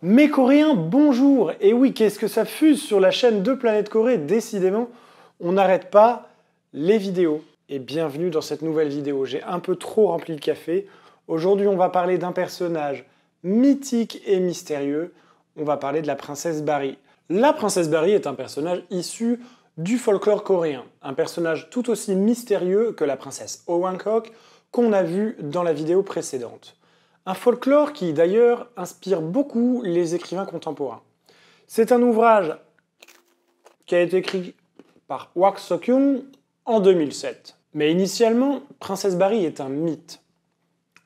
Mes Coréens, bonjour Et oui, qu'est-ce que ça fuse sur la chaîne de Planète Corée Décidément, on n'arrête pas les vidéos. Et bienvenue dans cette nouvelle vidéo. J'ai un peu trop rempli le café. Aujourd'hui, on va parler d'un personnage mythique et mystérieux. On va parler de la princesse Barry. La princesse Barry est un personnage issu du folklore coréen. Un personnage tout aussi mystérieux que la princesse Oh Kok qu'on a vu dans la vidéo précédente. Un folklore qui d'ailleurs inspire beaucoup les écrivains contemporains. C'est un ouvrage qui a été écrit par Wak Sokyung en 2007. Mais initialement, Princesse Barry est un mythe.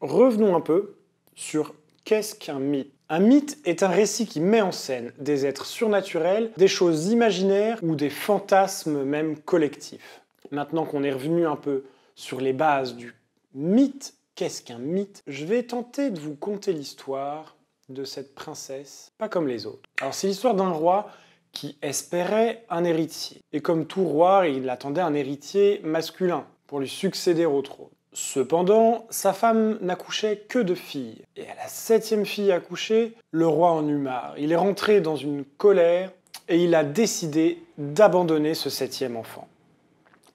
Revenons un peu sur qu'est-ce qu'un mythe. Un mythe est un récit qui met en scène des êtres surnaturels, des choses imaginaires ou des fantasmes même collectifs. Maintenant qu'on est revenu un peu sur les bases du mythe, Qu'est-ce qu'un mythe Je vais tenter de vous conter l'histoire de cette princesse, pas comme les autres. Alors c'est l'histoire d'un roi qui espérait un héritier. Et comme tout roi, il attendait un héritier masculin pour lui succéder au trône. Cependant, sa femme n'accouchait que de filles. Et à la septième fille accouchée, le roi en eut marre. Il est rentré dans une colère et il a décidé d'abandonner ce septième enfant.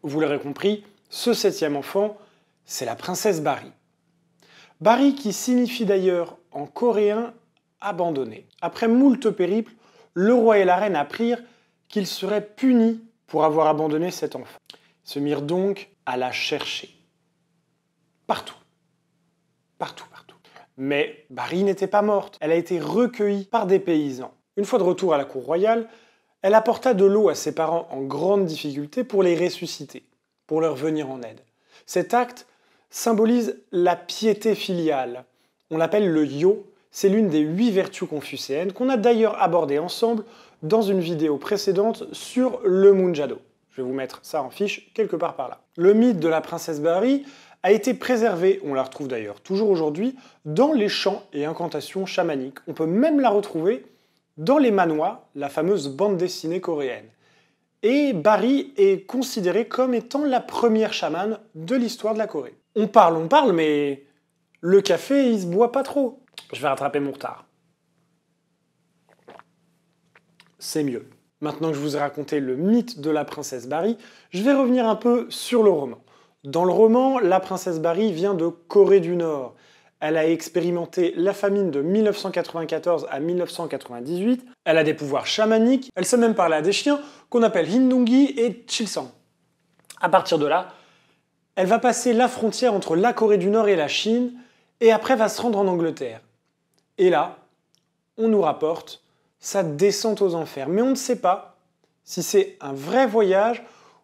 Vous l'aurez compris, ce septième enfant, c'est la princesse Barry. Bari qui signifie d'ailleurs en coréen abandonné. Après moult périples, le roi et la reine apprirent qu'ils seraient punis pour avoir abandonné cet enfant. Ils se mirent donc à la chercher. Partout. Partout, partout. Mais Bari n'était pas morte. Elle a été recueillie par des paysans. Une fois de retour à la cour royale, elle apporta de l'eau à ses parents en grande difficulté pour les ressusciter, pour leur venir en aide. Cet acte symbolise la piété filiale. On l'appelle le yo, c'est l'une des huit vertus confucéennes qu'on a d'ailleurs abordées ensemble dans une vidéo précédente sur le Munjado. Je vais vous mettre ça en fiche quelque part par là. Le mythe de la princesse Bari a été préservé, on la retrouve d'ailleurs toujours aujourd'hui, dans les chants et incantations chamaniques. On peut même la retrouver dans les manois, la fameuse bande dessinée coréenne. Et Barry est considéré comme étant la première chamane de l'histoire de la Corée. On parle, on parle, mais le café, il se boit pas trop. Je vais rattraper mon retard. C'est mieux. Maintenant que je vous ai raconté le mythe de la princesse Barry, je vais revenir un peu sur le roman. Dans le roman, la princesse Barry vient de Corée du Nord. Elle a expérimenté la famine de 1994 à 1998. Elle a des pouvoirs chamaniques. Elle sait même parler à des chiens qu'on appelle Hindungi et Chilsang. À partir de là, elle va passer la frontière entre la Corée du Nord et la Chine et après va se rendre en Angleterre. Et là, on nous rapporte sa descente aux enfers. Mais on ne sait pas si c'est un vrai voyage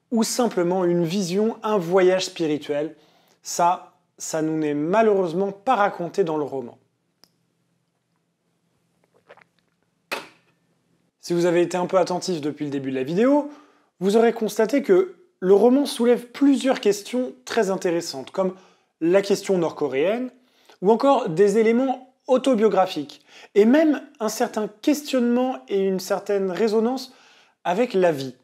ou simplement une vision, un voyage spirituel. Ça, ça nous n'est malheureusement pas raconté dans le roman. Si vous avez été un peu attentif depuis le début de la vidéo, vous aurez constaté que le roman soulève plusieurs questions très intéressantes, comme la question nord-coréenne, ou encore des éléments autobiographiques, et même un certain questionnement et une certaine résonance avec la vie.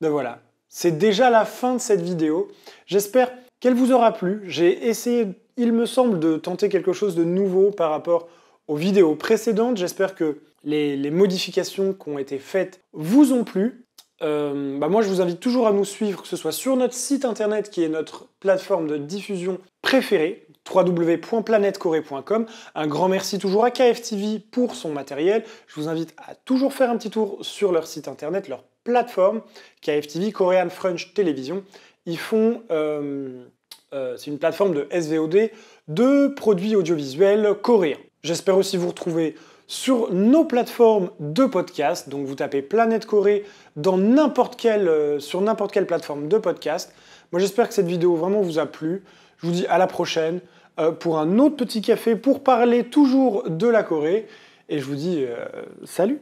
Ben voilà, c'est déjà la fin de cette vidéo. J'espère qu'elle vous aura plu. J'ai essayé, il me semble, de tenter quelque chose de nouveau par rapport aux vidéos précédentes. J'espère que les, modifications qui ont été faites vous ont plu. Euh, bah, moi, je vous invite toujours à nous suivre, que ce soit sur notre site internet qui est notre plateforme de diffusion préférée, www.planetcorée.com. Un grand merci toujours à KFTV pour son matériel. Je vous invite à toujours faire un petit tour sur leur site internet, leur plateforme, KFTV Korean French Television. Ils font, euh, euh, c'est une plateforme de SVOD, de produits audiovisuels coréens. J'espère aussi vous retrouver sur nos plateformes de podcast. Donc vous tapez Planète Corée euh, sur n'importe quelle plateforme de podcast. Moi j'espère que cette vidéo vraiment vous a plu. Je vous dis à la prochaine pour un autre petit café pour parler toujours de la Corée. Et je vous dis salut